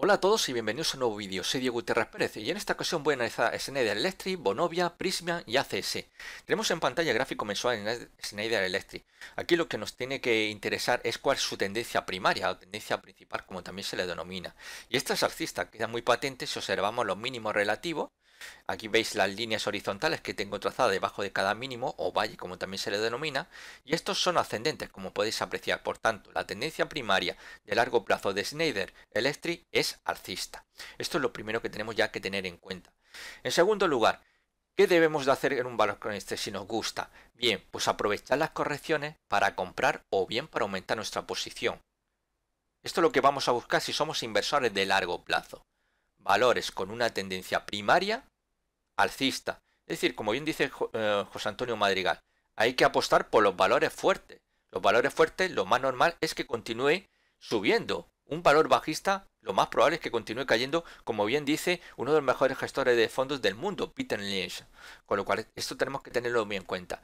Hola a todos y bienvenidos a un nuevo vídeo, soy Diego guterres Pérez y en esta ocasión voy a analizar Schneider Electric, Bonovia, Prismian y ACS. Tenemos en pantalla gráfico mensual de Schneider Electric. Aquí lo que nos tiene que interesar es cuál es su tendencia primaria o tendencia principal como también se le denomina. Y esta es alcista, queda muy patente si observamos los mínimos relativos Aquí veis las líneas horizontales que tengo trazadas debajo de cada mínimo o valle como también se le denomina y estos son ascendentes como podéis apreciar. Por tanto, la tendencia primaria de largo plazo de Schneider Electric es alcista. Esto es lo primero que tenemos ya que tener en cuenta. En segundo lugar, ¿Qué debemos de hacer en un valor con este si nos gusta? Bien, pues aprovechar las correcciones para comprar o bien para aumentar nuestra posición. Esto es lo que vamos a buscar si somos inversores de largo plazo valores con una tendencia primaria alcista. Es decir, como bien dice eh, José Antonio Madrigal, hay que apostar por los valores fuertes. Los valores fuertes, lo más normal es que continúe subiendo. Un valor bajista, lo más probable es que continúe cayendo, como bien dice uno de los mejores gestores de fondos del mundo, Peter Lynch. Con lo cual, esto tenemos que tenerlo muy en cuenta.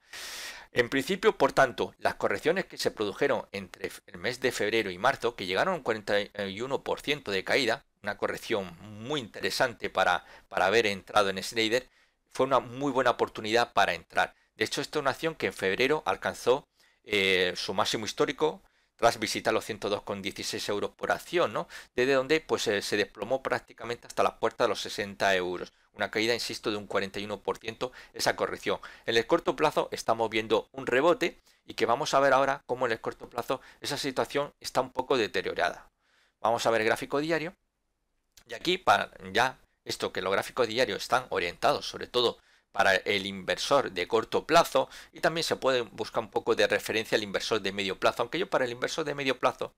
En principio, por tanto, las correcciones que se produjeron entre el mes de febrero y marzo, que llegaron a un 41% de caída, una corrección muy interesante para, para haber entrado en Snyder, fue una muy buena oportunidad para entrar. De hecho, esta es una acción que en febrero alcanzó eh, su máximo histórico tras visitar los 102,16 euros por acción, ¿no? Desde donde pues, eh, se desplomó prácticamente hasta la puerta de los 60 euros. Una caída, insisto, de un 41% esa corrección. En el corto plazo estamos viendo un rebote y que vamos a ver ahora cómo en el corto plazo esa situación está un poco deteriorada. Vamos a ver gráfico diario y aquí para ya esto que los gráficos diarios están orientados sobre todo para el inversor de corto plazo y también se puede buscar un poco de referencia al inversor de medio plazo, aunque yo para el inversor de medio plazo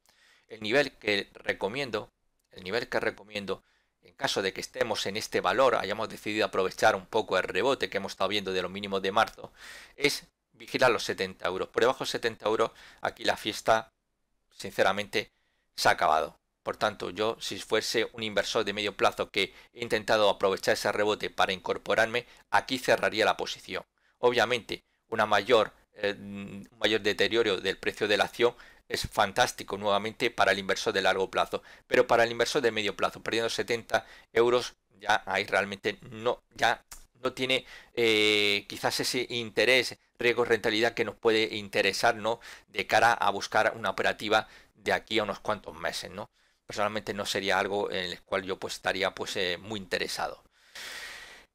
el nivel que recomiendo, el nivel que recomiendo en caso de que estemos en este valor, hayamos decidido aprovechar un poco el rebote que hemos estado viendo de los mínimos de marzo, es vigilar los 70 euros. Por debajo de 70 euros, aquí la fiesta, sinceramente, se ha acabado. Por tanto, yo si fuese un inversor de medio plazo que he intentado aprovechar ese rebote para incorporarme, aquí cerraría la posición. Obviamente, una mayor, eh, un mayor deterioro del precio de la acción es fantástico nuevamente para el inversor de largo plazo, pero para el inversor de medio plazo, perdiendo 70 euros, ya ahí realmente no, ya no tiene eh, quizás ese interés, riesgo, rentabilidad que nos puede interesar, ¿no? De cara a buscar una operativa de aquí a unos cuantos meses, ¿no? personalmente no sería algo en el cual yo pues estaría pues eh, muy interesado.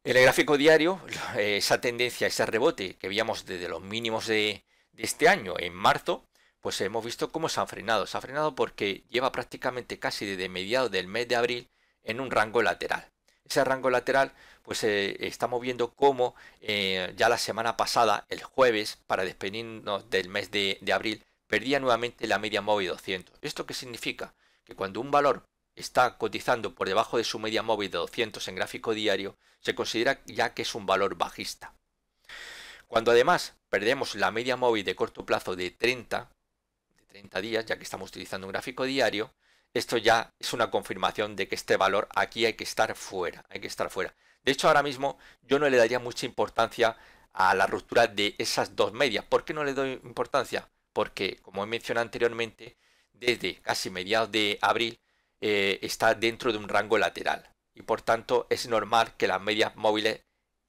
En el gráfico diario, eh, esa tendencia, ese rebote que veíamos desde los mínimos de, este año en marzo, pues hemos visto cómo se han frenado. Se ha frenado porque lleva prácticamente casi desde mediados del mes de abril en un rango lateral. Ese rango lateral, pues eh, estamos viendo cómo ya la semana pasada, el jueves, para despedirnos del mes de, de, abril, perdía nuevamente la media móvil 200. ¿Esto qué significa? que cuando un valor está cotizando por debajo de su media móvil de 200 en gráfico diario, se considera ya que es un valor bajista. Cuando además perdemos la media móvil de corto plazo de 30, de 30 días, ya que estamos utilizando un gráfico diario, esto ya es una confirmación de que este valor aquí hay que estar fuera, hay que estar fuera. De hecho, ahora mismo yo no le daría mucha importancia a la ruptura de esas dos medias. ¿Por qué no le doy importancia? Porque, como he mencionado anteriormente, desde casi mediados de abril eh, está dentro de un rango lateral y por tanto es normal que las medias móviles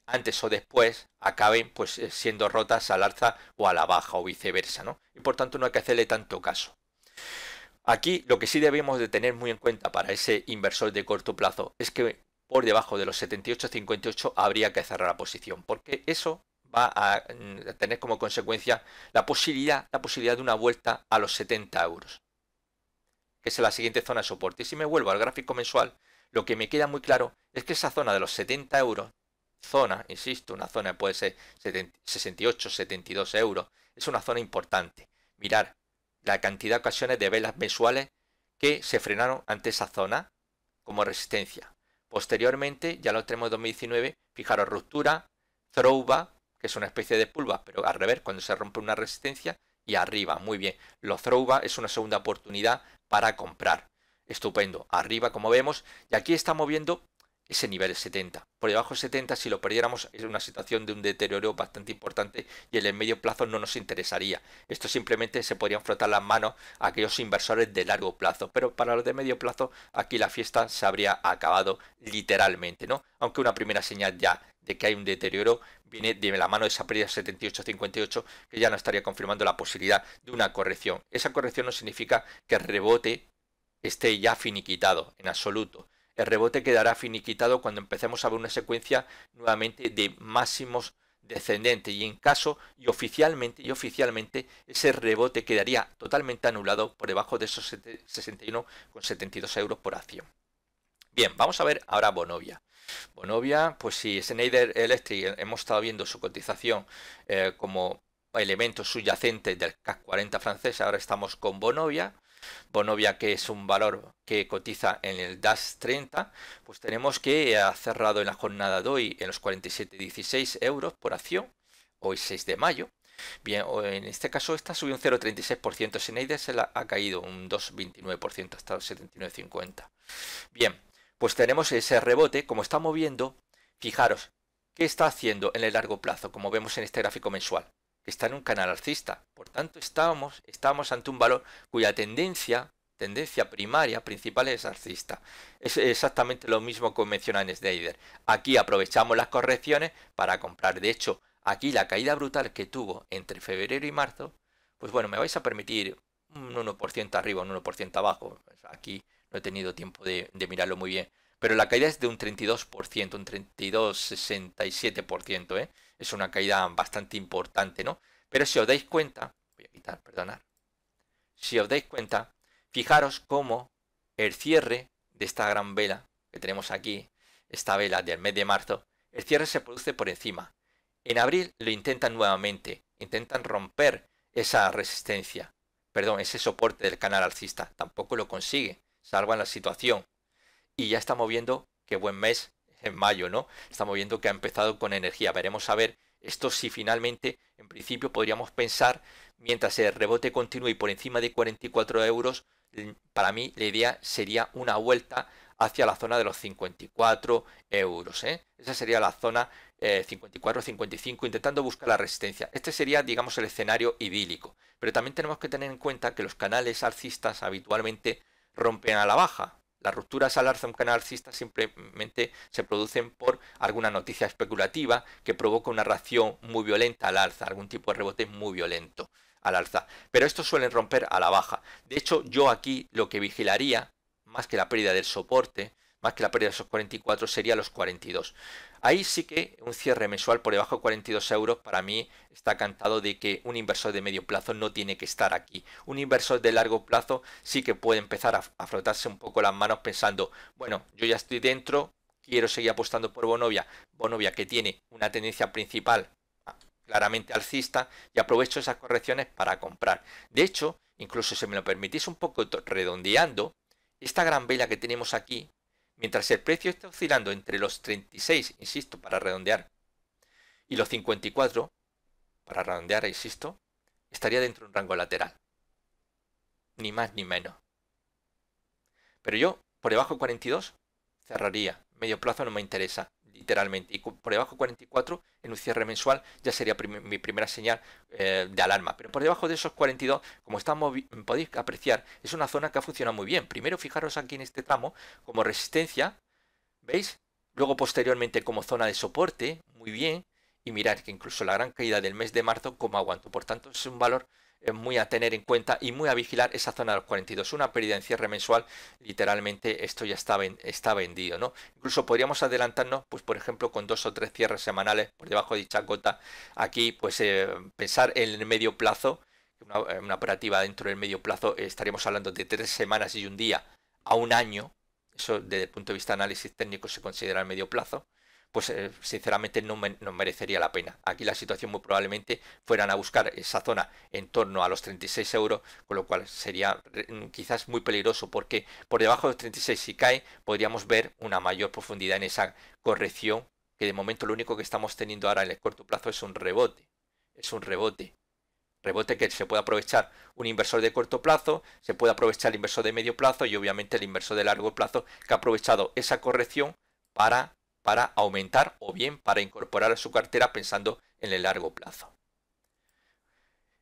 antes o después acaben pues eh, siendo rotas al alza o a la baja o viceversa, Y por tanto no hay que hacerle tanto caso. Aquí lo que sí debemos de tener muy en cuenta para ese inversor de corto plazo es que por debajo de los 78.58 habría que cerrar la posición, porque eso va mm, a tener como consecuencia la posibilidad, la posibilidad de una vuelta a los 70 euros que es la siguiente zona de soporte. Y si me vuelvo al gráfico mensual, lo que me queda muy claro es que esa zona de los 70 euros, zona, insisto, una zona puede ser 68, 72 euros, es una zona importante. Mirar la cantidad de ocasiones de velas mensuales que se frenaron ante esa zona como resistencia. Posteriormente, ya lo tenemos en 2019, fijaros, ruptura, throwback, que es una especie de pulva pero al revés, cuando se rompe una resistencia, y arriba. Muy bien. Los throwback es una segunda oportunidad para comprar. Estupendo. Arriba, como vemos. Y aquí está moviendo ese nivel es 70. Por debajo de 70, si lo perdiéramos, es una situación de un deterioro bastante importante y en el medio plazo no nos interesaría. Esto simplemente se podrían frotar las manos aquellos inversores de largo plazo. Pero para los de medio plazo, aquí la fiesta se habría acabado literalmente, ¿no? Aunque una primera señal ya de que hay un deterioro viene de la mano de esa pérdida 78-58 que ya no estaría confirmando la posibilidad de una corrección. Esa corrección no significa que el rebote esté ya finiquitado en absoluto el rebote quedará finiquitado cuando empecemos a ver una secuencia nuevamente de máximos descendentes y en caso y oficialmente y oficialmente ese rebote quedaría totalmente anulado por debajo de esos 61,72 euros por acción. Bien, vamos a ver ahora Bonovia. Bonovia, pues si Schneider Electric eh, hemos estado viendo su cotización eh, como elemento subyacente del CAC 40 francés, ahora estamos con Bonovia. Bonovia, que es un valor que cotiza en el DAS 30, pues tenemos que eh, ha cerrado en la jornada de hoy en los 47,16 euros por acción, hoy 6 de mayo. Bien, en este caso esta subió un 0,36%, Sin se la ha caído un 2,29% hasta los 79,50. Bien, pues tenemos ese rebote, como está moviendo, fijaros, ¿qué está haciendo en el largo plazo? Como vemos en este gráfico mensual que está en un canal alcista. Por tanto, estamos, ante un valor cuya tendencia, tendencia primaria, principal es alcista. Es exactamente lo mismo que menciona en Sneider. Aquí aprovechamos las correcciones para comprar. De hecho, aquí la caída brutal que tuvo entre febrero y marzo, pues bueno, me vais a permitir un 1% arriba, un 1% abajo. Aquí no he tenido tiempo de mirarlo muy bien pero la caída es de un 32%, un 32,67%, ¿eh? Es una caída bastante importante, ¿no? Pero si os dais cuenta, voy a quitar, perdonar, si os dais cuenta, fijaros cómo el cierre de esta gran vela que tenemos aquí, esta vela del mes de marzo, el cierre se produce por encima. En abril lo intentan nuevamente, intentan romper esa resistencia, perdón, ese soporte del canal alcista, tampoco lo consigue, salvan la situación y ya estamos viendo qué buen mes en mayo, ¿no? Estamos viendo que ha empezado con energía. Veremos a ver esto si finalmente, en principio, podríamos pensar, mientras el rebote continúe por encima de 44 euros, para mí la idea sería una vuelta hacia la zona de los 54 euros. ¿eh? Esa sería la zona 54-55, eh, intentando buscar la resistencia. Este sería, digamos, el escenario idílico. Pero también tenemos que tener en cuenta que los canales alcistas habitualmente rompen a la baja. Las rupturas al alza canal alcista simplemente se producen por alguna noticia especulativa que provoca una reacción muy violenta al alza, algún tipo de rebote muy violento al alza. Pero estos suelen romper a la baja. De hecho, yo aquí lo que vigilaría, más que la pérdida del soporte, más que la pérdida de esos 44 sería los 42. Ahí sí que un cierre mensual por debajo de 42 euros para mí está cantado de que un inversor de medio plazo no tiene que estar aquí. Un inversor de largo plazo sí que puede empezar a, frotarse un poco las manos pensando, bueno, yo ya estoy dentro, quiero seguir apostando por Bonovia, Bonovia que tiene una tendencia principal claramente alcista y aprovecho esas correcciones para comprar. De hecho, incluso si me lo permitís un poco redondeando, esta gran vela que tenemos aquí, Mientras el precio está oscilando entre los 36, insisto, para redondear, y los 54, para redondear, insisto, estaría dentro de un rango lateral. Ni más ni menos. Pero yo, por debajo de 42, cerraría. Medio plazo no me interesa. Y por debajo de 44, en un cierre mensual, ya sería mi primera señal eh, de alarma. Pero por debajo de esos 42, como estamos, podéis apreciar, es una zona que ha funcionado muy bien. Primero, fijaros aquí en este tramo como resistencia, ¿veis? Luego, posteriormente, como zona de soporte, muy bien. Y mirad que incluso la gran caída del mes de marzo, como aguanto. Por tanto, es un valor eh, muy a tener en cuenta y muy a vigilar esa zona de los 42. Una pérdida en cierre mensual, literalmente esto ya está, vendido, ¿no? Incluso podríamos adelantarnos, pues por ejemplo, con dos o tres cierres semanales por debajo de dicha gota. Aquí, pues eh, pensar en el medio plazo, una, operativa dentro del medio plazo, eh, estaríamos hablando de tres semanas y un día a un año. Eso desde el punto de vista de análisis técnico se considera el medio plazo pues eh, sinceramente no, no, merecería la pena. Aquí la situación muy probablemente fueran a buscar esa zona en torno a los 36 euros, con lo cual sería mm, quizás muy peligroso porque por debajo de los 36 si cae podríamos ver una mayor profundidad en esa corrección que de momento lo único que estamos teniendo ahora en el corto plazo es un rebote. Es un rebote rebote que se puede aprovechar un inversor de corto plazo, se puede aprovechar el inversor de medio plazo y obviamente el inversor de largo plazo que ha aprovechado esa corrección para para aumentar o bien para incorporar a su cartera pensando en el largo plazo.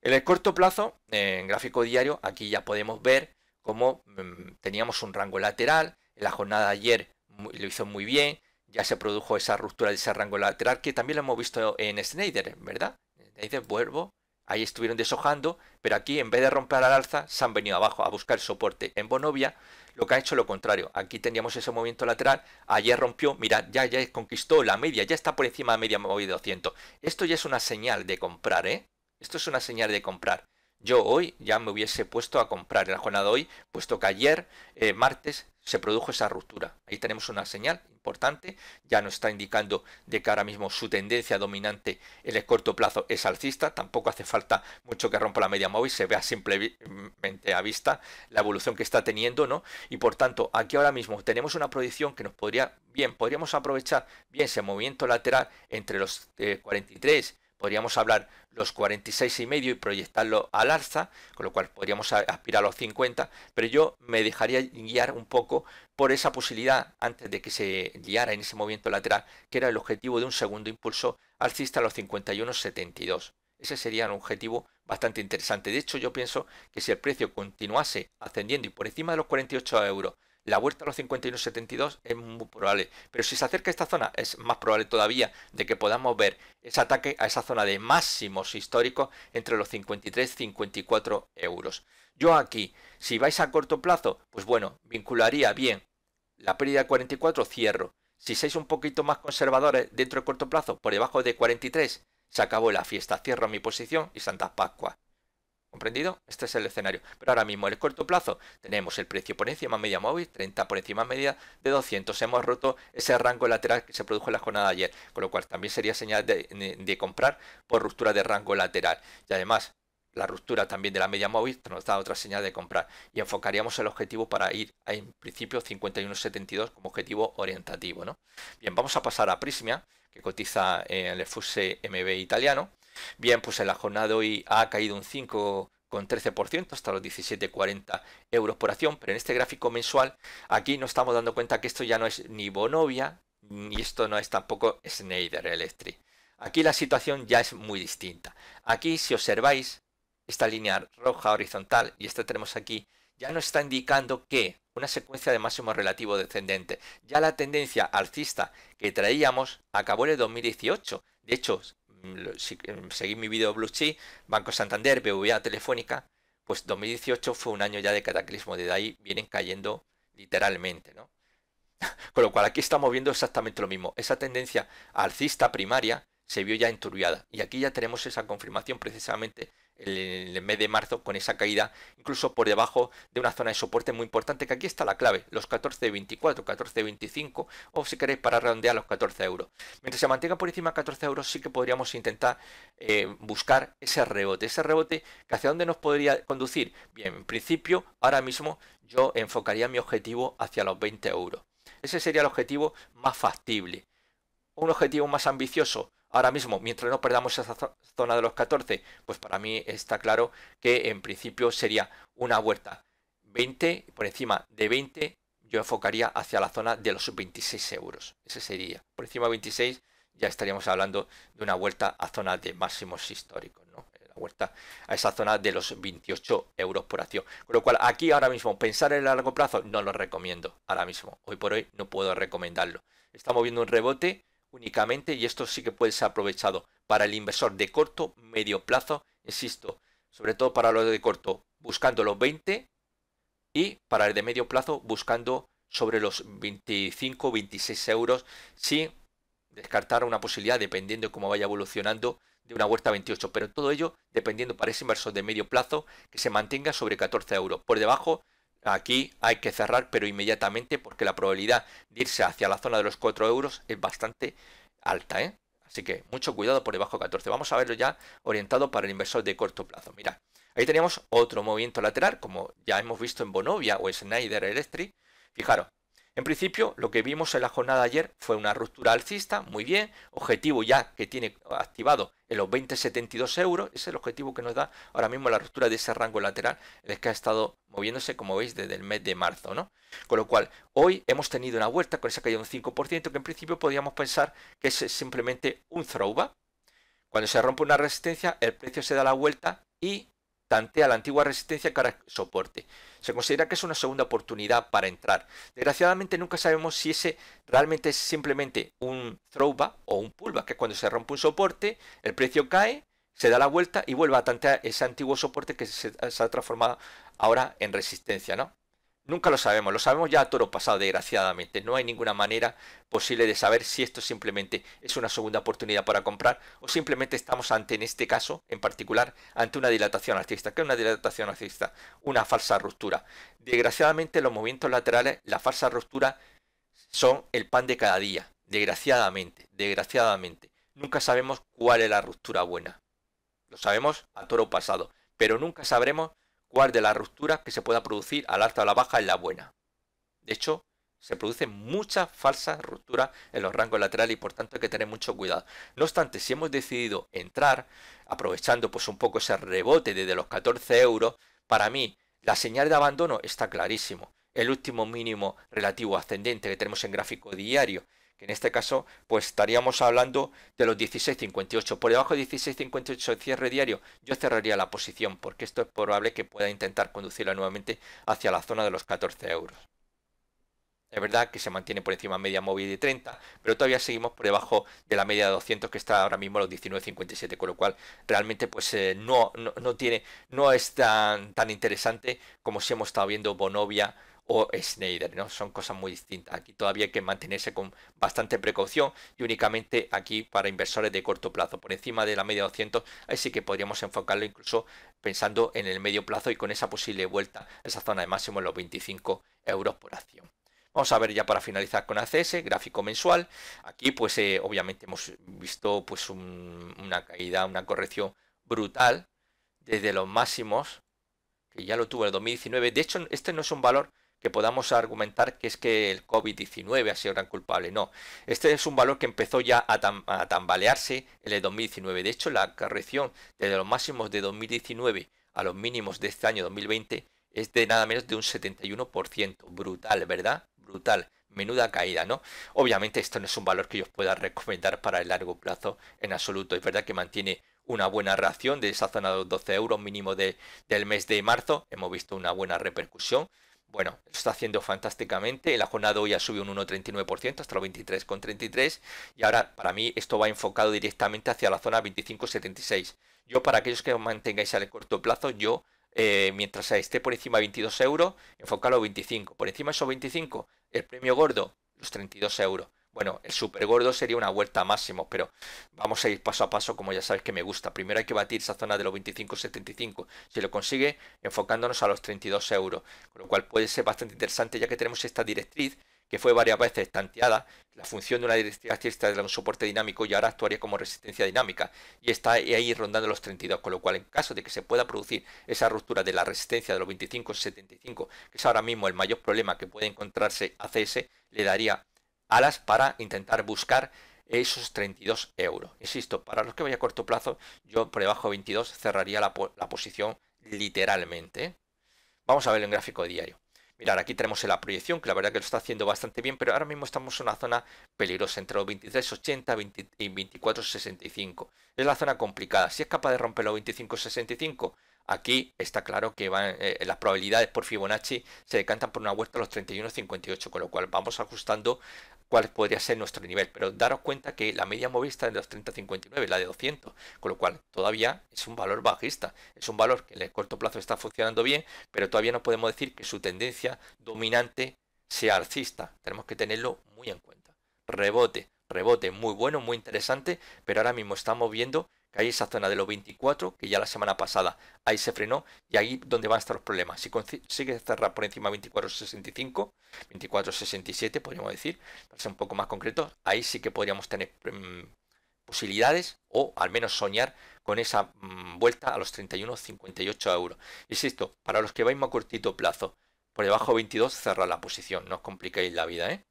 En el corto plazo, en gráfico diario, aquí ya podemos ver cómo mm, teníamos un rango lateral, en la jornada ayer lo hizo muy bien, ya se produjo esa ruptura de ese rango lateral que también lo hemos visto en Snyder, ¿verdad? Snyder vuelvo Ahí estuvieron deshojando, pero aquí en vez de romper al alza, se han venido abajo a buscar soporte en Bonovia, lo que ha hecho lo contrario. Aquí teníamos ese movimiento lateral, ayer rompió, mirad, ya, ya conquistó la media, ya está por encima de media movida 200. Esto ya es una señal de comprar, ¿eh? Esto es una señal de comprar. Yo hoy ya me hubiese puesto a comprar en la jornada hoy, puesto que ayer, eh, martes, se produjo esa ruptura. Ahí tenemos una señal importante, ya nos está indicando de que ahora mismo su tendencia dominante en el corto plazo es alcista, tampoco hace falta mucho que rompa la media móvil, se vea simplemente a vista la evolución que está teniendo, ¿no? Y por tanto, aquí ahora mismo tenemos una proyección que nos podría, bien, podríamos aprovechar bien ese movimiento lateral entre los 43 eh, podríamos hablar los 46 y medio y proyectarlo al alza, con lo cual podríamos aspirar a los 50, pero yo me dejaría guiar un poco por esa posibilidad antes de que se guiara en ese movimiento lateral, que era el objetivo de un segundo impulso alcista a los 51.72. Ese sería un objetivo bastante interesante. De hecho, yo pienso que si el precio continuase ascendiendo y por encima de los 48 euros la vuelta a los 51.72 es muy probable, pero si se acerca a esta zona es más probable todavía de que podamos ver ese ataque a esa zona de máximos históricos entre los 53-54 euros. Yo aquí, si vais a corto plazo, pues bueno, vincularía bien la pérdida de 44, cierro. Si sois un poquito más conservadores dentro de corto plazo, por debajo de 43, se acabó la fiesta, cierro mi posición y Santa Pascua. ¿Comprendido? Este es el escenario. Pero ahora mismo, en el corto plazo, tenemos el precio por encima media móvil, 30 por encima media de 200. Hemos roto ese rango lateral que se produjo en la jornada de ayer, con lo cual también sería señal de, comprar por ruptura de rango lateral. Y además, la ruptura también de la media móvil nos da otra señal de comprar y enfocaríamos el objetivo para ir a, en principio 51.72 como objetivo orientativo. ¿no? Bien, vamos a pasar a Prismia, que cotiza en el FUSE MB italiano Bien, pues en la jornada hoy ha caído un 5,13% hasta los 17,40 euros por acción, pero en este gráfico mensual aquí nos estamos dando cuenta que esto ya no es ni Bonovia, ni esto no es tampoco Schneider Electric. Aquí la situación ya es muy distinta. Aquí si observáis esta línea roja horizontal y esta tenemos aquí, ya nos está indicando que una secuencia de máximo relativo descendente. Ya la tendencia alcista que traíamos acabó en el 2018. De hecho, Mm, si em, seguís mi video Blue Chi, Banco Santander, BBVA, Telefónica, pues 2018 fue un año ya de cataclismo, desde ahí vienen cayendo literalmente, ¿no? Con lo cual aquí estamos viendo exactamente lo mismo, esa tendencia alcista primaria se vio ya enturbiada y aquí ya tenemos esa confirmación precisamente el, mes de marzo con esa caída incluso por debajo de una zona de soporte muy importante que aquí está la clave los 14.24 14.25 o si queréis para redondear los 14 euros mientras se mantenga por encima de 14 euros sí que podríamos intentar eh, buscar ese rebote ese rebote que hacia dónde nos podría conducir bien en principio ahora mismo yo enfocaría mi objetivo hacia los 20 euros ese sería el objetivo más factible un objetivo más ambicioso ahora mismo, mientras no perdamos esa zona de los 14, pues para mí está claro que en principio sería una vuelta 20, por encima de 20 yo enfocaría hacia la zona de los 26 euros. Ese sería, por encima de 26 ya estaríamos hablando de una vuelta a zona de máximos históricos, ¿no? La vuelta a esa zona de los 28 euros por acción. Con lo cual, aquí ahora mismo, pensar en el largo plazo no lo recomiendo ahora mismo. Hoy por hoy no puedo recomendarlo. Estamos viendo un rebote únicamente, y esto sí que puede ser aprovechado para el inversor de corto, medio plazo, insisto, sobre todo para los de corto, buscando los 20 y para el de medio plazo buscando sobre los 25, 26 euros, si descartar una posibilidad, dependiendo de cómo vaya evolucionando, de una vuelta 28. Pero todo ello dependiendo para ese inversor de medio plazo que se mantenga sobre 14 euros. Por debajo Aquí hay que cerrar, pero inmediatamente, porque la probabilidad de irse hacia la zona de los 4 euros es bastante alta. ¿eh? Así que mucho cuidado por debajo de 14. Vamos a verlo ya orientado para el inversor de corto plazo. Mira, ahí teníamos otro movimiento lateral, como ya hemos visto en Bonovia o Schneider Electric. Fijaros, en principio, lo que vimos en la jornada ayer fue una ruptura alcista, muy bien, objetivo ya que tiene activado en los 20,72 euros, ese es el objetivo que nos da ahora mismo la ruptura de ese rango lateral, el que ha estado moviéndose, como veis, desde el mes de marzo, ¿no? Con lo cual, hoy hemos tenido una vuelta con esa caída de un 5%, que en principio podríamos pensar que es simplemente un throwback. Cuando se rompe una resistencia, el precio se da la vuelta y tantea la antigua resistencia que ahora soporte. Se considera que es una segunda oportunidad para entrar. Desgraciadamente nunca sabemos si ese realmente es simplemente un throwback o un pullback, que es cuando se rompe un soporte, el precio cae, se da la vuelta y vuelve a tantear ese antiguo soporte que se, se ha transformado ahora en resistencia, ¿no? Nunca lo sabemos, lo sabemos ya a toro pasado, desgraciadamente. No hay ninguna manera posible de saber si esto simplemente es una segunda oportunidad para comprar o simplemente estamos ante, en este caso en particular, ante una dilatación alcista. ¿Qué es una dilatación alcista? Una falsa ruptura. Desgraciadamente, los movimientos laterales, la falsa ruptura, son el pan de cada día. Desgraciadamente, desgraciadamente. Nunca sabemos cuál es la ruptura buena. Lo sabemos a toro pasado, pero nunca sabremos ¿Cuál de las rupturas que se pueda producir al alta o a la baja es la buena. De hecho, se producen muchas falsas rupturas en los rangos laterales y por tanto hay que tener mucho cuidado. No obstante, si hemos decidido entrar, aprovechando pues un poco ese rebote desde los 14 euros, para mí la señal de abandono está clarísimo. El último mínimo relativo ascendente que tenemos en gráfico diario que en este caso pues estaríamos hablando de los 16.58. Por debajo de 16.58 el cierre diario, yo cerraría la posición porque esto es probable que pueda intentar conducirla nuevamente hacia la zona de los 14 euros. Es verdad que se mantiene por encima media móvil de 30, pero todavía seguimos por debajo de la media de 200 que está ahora mismo a los 19.57, con lo cual realmente pues eh, no, tiene, no es tan, tan interesante como si hemos estado viendo Bonovia, o Snyder, ¿no? Son cosas muy distintas. Aquí todavía hay que mantenerse con bastante precaución y únicamente aquí para inversores de corto plazo, por encima de la media 200, ahí sí que podríamos enfocarlo incluso pensando en el medio plazo y con esa posible vuelta esa zona de máximo en los 25 euros por acción. Vamos a ver ya para finalizar con ACS, gráfico mensual. Aquí pues eh, obviamente hemos visto pues una caída, una corrección brutal desde los máximos, que ya lo tuvo en el 2019. De hecho, este no es un valor que podamos argumentar que es que el COVID-19 ha sido gran culpable. No, este es un valor que empezó ya a, tambalearse en el 2019. De hecho, la corrección desde los máximos de 2019 a los mínimos de este año 2020 es de nada menos de un 71%. Brutal, ¿verdad? Brutal. Menuda caída, ¿no? Obviamente esto no es un valor que yo os pueda recomendar para el largo plazo en absoluto. Es verdad que mantiene una buena reacción de esa zona de los 12 euros mínimo del mes de marzo. Hemos visto una buena repercusión. Bueno, está haciendo fantásticamente. El la jornada hoy ha subido un 1,39% hasta los 23,33. Y ahora, para mí, esto va enfocado directamente hacia la zona 25,76. Yo, para aquellos que os mantengáis al corto plazo, yo, eh, mientras esté por encima de 22 euros, enfocarlo a 25. Por encima de esos 25, el premio gordo, los 32 euros. Bueno, el super gordo sería una vuelta máximo, pero vamos a ir paso a paso, como ya sabes que me gusta. Primero hay que batir esa zona de los 25,75. Si lo consigue, enfocándonos a los 32 euros, con lo cual puede ser bastante interesante ya que tenemos esta directriz que fue varias veces tanteada, la función de una directriz está de un soporte dinámico y ahora actuaría como resistencia dinámica y está ahí rondando los 32, con lo cual en caso de que se pueda producir esa ruptura de la resistencia de los 25-75, que es ahora mismo el mayor problema que puede encontrarse ACS, le daría alas para intentar buscar esos 32 euros. Insisto, para los que vaya a corto plazo, yo por debajo de 22 cerraría la, posición literalmente. Vamos a verlo en gráfico diario. Mirar, aquí tenemos la proyección, que la verdad que lo está haciendo bastante bien, pero ahora mismo estamos en una zona peligrosa, entre los 23.80 y 24.65. Es la zona complicada. Si es capaz de romper los 25.65, aquí está claro que van, eh, eh, las probabilidades por Fibonacci se decantan por una vuelta a los 31.58, con lo cual vamos ajustando cuál podría ser nuestro nivel. Pero daros cuenta que la media movista es de los 30,59, la de 200, con lo cual todavía es un valor bajista. Es un valor que en el corto plazo está funcionando bien, pero todavía no podemos decir que su tendencia dominante sea alcista. Tenemos que tenerlo muy en cuenta. Rebote, rebote muy bueno, muy interesante, pero ahora mismo estamos viendo que hay esa zona de los 24, que ya la semana pasada ahí se frenó, y ahí donde van a estar los problemas. Si sigue cerrar por encima 24.65, 24.67 podríamos decir, para ser un poco más concretos, ahí sí que podríamos tener mm, posibilidades o al menos soñar con esa mm, vuelta a los 31.58 euros. Insisto, para los que vais más cortito plazo, por debajo de 22 cerrar la posición, no os compliquéis la vida, ¿eh?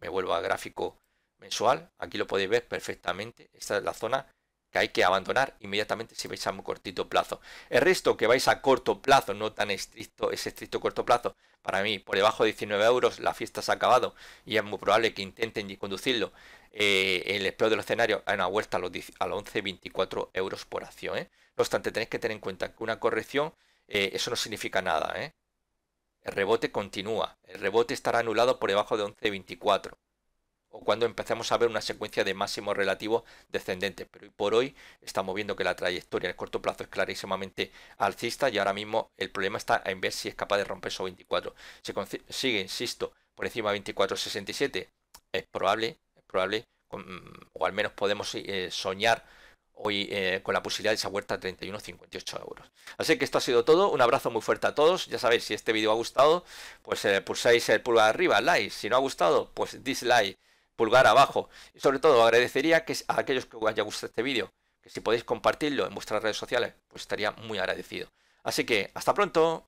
Me vuelvo a gráfico mensual, aquí lo podéis ver perfectamente, esta es la zona que hay que abandonar inmediatamente si vais a muy cortito plazo. El resto que vais a corto plazo, no tan estricto, es estricto corto plazo, para mí por debajo de 19 euros la fiesta se ha acabado y es muy probable que intenten conducirlo eh, el espejo del escenario a una vuelta a los, 11,24 euros por acción. ¿eh? No obstante, tenéis que tener en cuenta que una corrección eh, eso no significa nada. El rebote continúa, el rebote estará anulado por debajo de 11,24 o cuando empezamos a ver una secuencia de máximo relativo descendente. Pero por hoy estamos viendo que la trayectoria en el corto plazo es clarísimamente alcista y ahora mismo el problema está en ver si es capaz de romper esos 24. Si sigue insisto, por encima de 24.67, es probable, es probable, mm, o al menos podemos eh, soñar hoy eh, con la posibilidad de esa vuelta a 31,58 euros. Así que esto ha sido todo. Un abrazo muy fuerte a todos. Ya sabéis, si este vídeo ha gustado, pues eh, pulsáis el pulgar arriba, like. Si no ha gustado, pues dislike pulgar abajo. Y sobre todo agradecería que a aquellos que os haya gustado este vídeo, que si podéis compartirlo en vuestras redes sociales, pues estaría muy agradecido. Así que hasta pronto.